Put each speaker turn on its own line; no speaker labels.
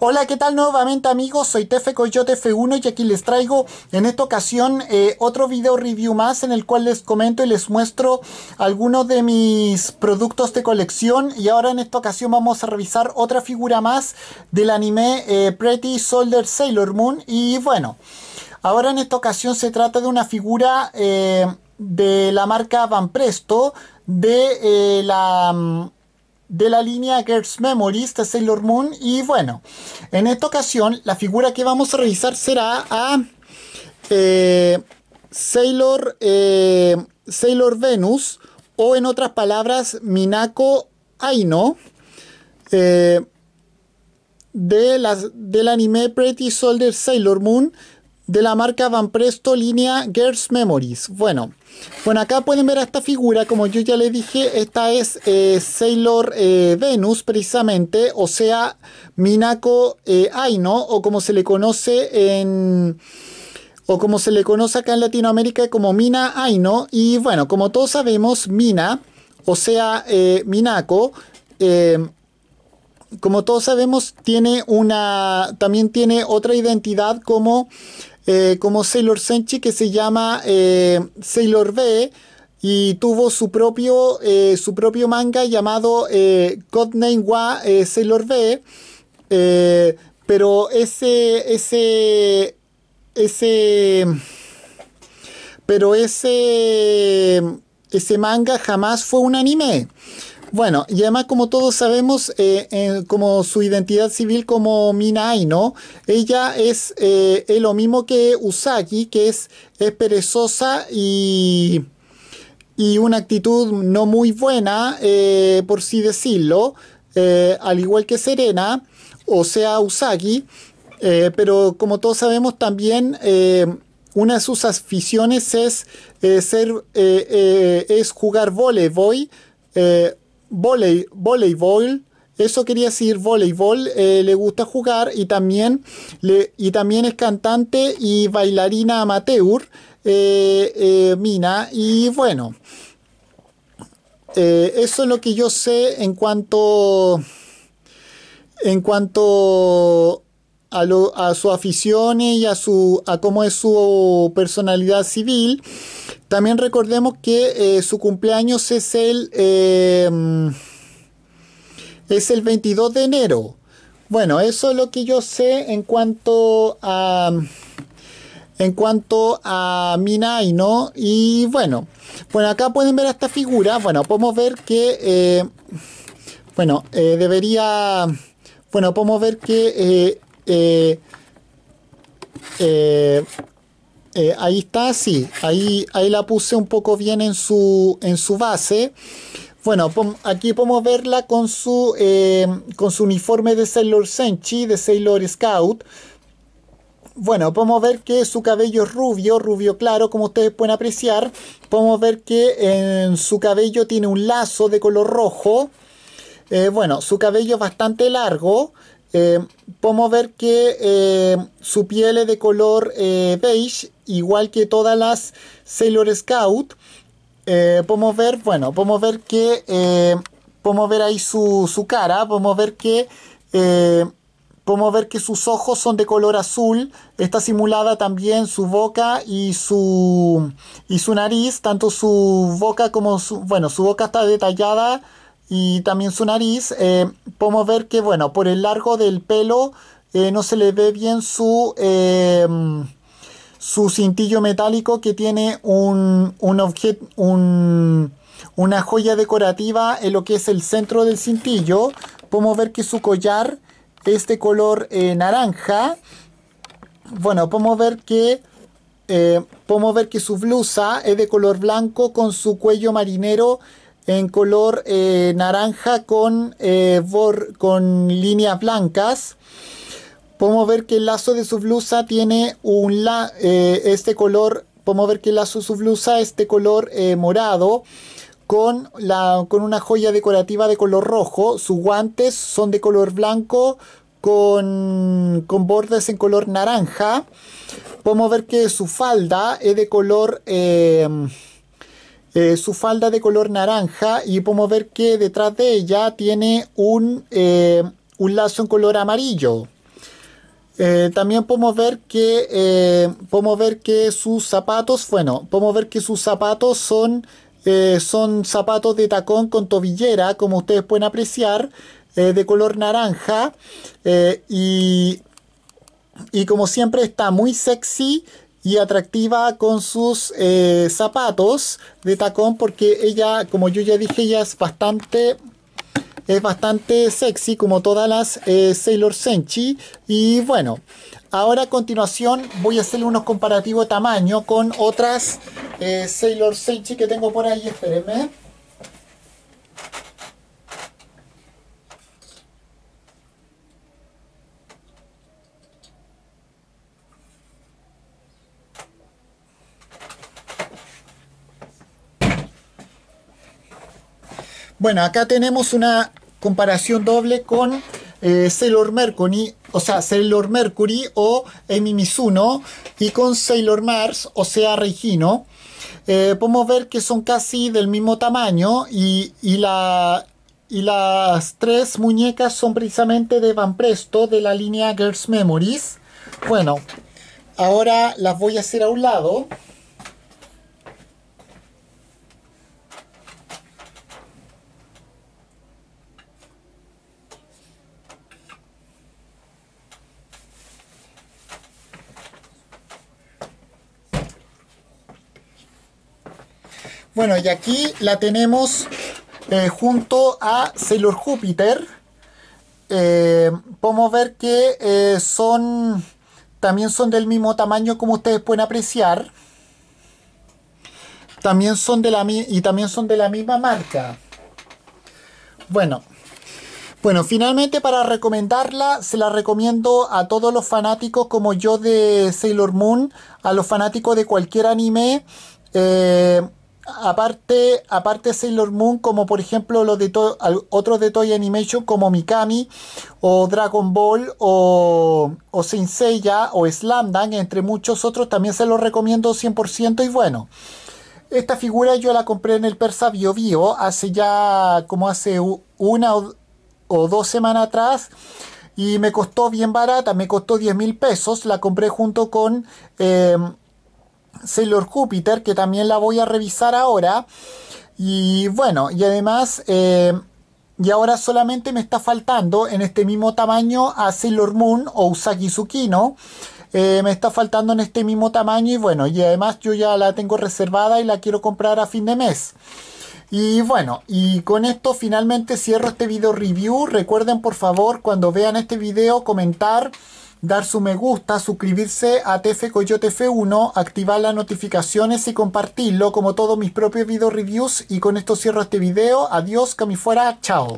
Hola, ¿qué tal nuevamente amigos? Soy Tefe Coyote F1 y aquí les traigo en esta ocasión eh, otro video review más en el cual les comento y les muestro algunos de mis productos de colección y ahora en esta ocasión vamos a revisar otra figura más del anime eh, Pretty Soldier Sailor Moon y bueno, ahora en esta ocasión se trata de una figura... Eh, de la marca Van Presto de la mm, de la línea Girls Memories de Sailor Moon. Y bueno, en esta ocasión la figura que vamos a revisar será a eh, Sailor, eh, Sailor Venus o en otras palabras Minako Aino. Eh, de las, del anime Pretty Soldier Sailor Moon de la marca Van Presto línea Girls Memories. Bueno, bueno, acá pueden ver a esta figura, como yo ya le dije, esta es eh, Sailor eh, Venus precisamente, o sea, Minako eh, Aino, o como se le conoce en... O como se le conoce acá en Latinoamérica como Mina Aino. Y bueno, como todos sabemos, Mina, o sea, Minako, como todos sabemos, tiene una. también tiene otra identidad como eh, como Sailor Senshi que se llama eh, Sailor B y tuvo su propio, eh, su propio manga llamado Codename Wa Sailor B. pero ese, ese, ese, pero ese, ese manga jamás fue un anime. Bueno, y además, como todos sabemos, eh, como su identidad civil como Mina Aino, ella eh, es lo mismo que Usagi, que es, perezosa y, una actitud no muy buena, eh, por sí decirlo, al igual que Serena, o sea, Usagi, pero como todos sabemos también una de sus aficiones es ser es jugar voleibol voleibol, eso quería decir voleibol, eh, le gusta jugar y también, y también es cantante y bailarina amateur, eh, eh, Mina, y bueno, eso es lo que yo sé en cuanto, en cuanto a, lo, a aficiones y a, su, a cómo es su personalidad civil. También recordemos que eh, su cumpleaños es el, em, es el 22 de enero. Bueno, eso es lo que yo sé en cuanto a, en cuanto a Mina no Y bueno, bueno, acá pueden ver esta figura. Bueno, podemos ver que, eh, bueno, eh, debería, bueno, podemos ver que eh, ahí está, sí. Ahí, ahí la puse un poco bien en su, en su base. Bueno, aquí podemos verla con su, eh, con su uniforme de Sailor Senchi, de Sailor Scout. Bueno, podemos ver que su cabello es rubio, rubio claro, como ustedes pueden apreciar. Podemos ver que en su cabello tiene un lazo de color rojo. Eh, bueno, su cabello es bastante largo. Eh, podemos ver que eh, su piel es de color eh, beige, igual que todas las Sailor Scout. podemos ver, bueno, podemos ver que, podemos ver ahí su, cara, podemos ver que, podemos ver que sus ojos son de color azul. Está simulada también su boca y su, y su nariz, tanto su boca como su, bueno, su boca está detallada y también su nariz, eh, podemos ver que, bueno, por el largo del pelo eh, no se le ve bien su, eh, su cintillo metálico que tiene un, un objeto, una joya decorativa en lo que es el centro del cintillo. Podemos ver que su collar es de color naranja. Bueno, podemos ver que... podemos ver que su blusa es de color blanco con su cuello marinero en color eh, naranja con, eh, con líneas blancas. Podemos ver que el lazo de su blusa tiene un la eh, este color. Podemos ver que el lazo de su blusa es de color morado con, la, con una joya decorativa de color rojo. Sus guantes son de color blanco con, con bordes en color naranja. Podemos ver que su falda es de color eh, su falda de color naranja y podemos ver que detrás de ella tiene un, eh, lazo en color amarillo. Eh, también podemos ver que podemos ver que sus zapatos, podemos ver que sus zapatos son, son zapatos de tacón con tobillera, como ustedes pueden apreciar, de color naranja y como siempre está muy sexy y atractiva con sus eh, zapatos de tacón porque ella, como yo ya dije, ella es bastante es bastante sexy como todas las eh, Sailor Senchi y bueno, ahora a continuación voy a hacer unos comparativos tamaño con otras eh, Sailor Senchi que tengo por ahí, espérenme. Bueno, acá tenemos una comparación doble con eh, Sailor Mercury, o sea, Sailor Mercury o Emi Mizuno y con Sailor Mars, o sea, Regino. Eh, podemos ver que son casi del mismo tamaño y, la, y las tres muñecas son precisamente de Van Presto de la línea Girls Memories. Bueno, ahora las voy a hacer a un lado. Bueno, y aquí la tenemos eh, junto a Sailor Júpiter. Eh, podemos ver que eh, son también son del mismo tamaño como ustedes pueden apreciar. También son de la y también son de la misma marca. Bueno, bueno, finalmente para recomendarla, se la recomiendo a todos los fanáticos como yo de Sailor Moon, a los fanáticos de cualquier anime aparte, aparte Sailor Moon, como por ejemplo los de otros de Toy Animation como Mikami o Dragon Ball o, o o Slam entre muchos otros, también se los recomiendo 100% y bueno. Esta figura yo la compré en el Persa Bio Bio hace ya como hace una o, dos semanas atrás y me costó bien barata, me costó 10 mil pesos, la compré junto con... Eh, Sailor Júpiter, que también la voy a revisar ahora. Y bueno, y además, eh, y ahora solamente me está faltando en este mismo tamaño a Sailor Moon o Usagi Tsukino. Eh, me está faltando en este mismo tamaño y bueno, y además yo ya la tengo reservada y la quiero comprar a fin de mes. Y bueno, y con esto finalmente cierro este video review. Recuerden por favor cuando vean este video comentar dar su me gusta, suscribirse a TF Coyote F1, activar las notificaciones y compartirlo como todos mis propios video reviews y con esto cierro este video. Adiós, que fuera, chao.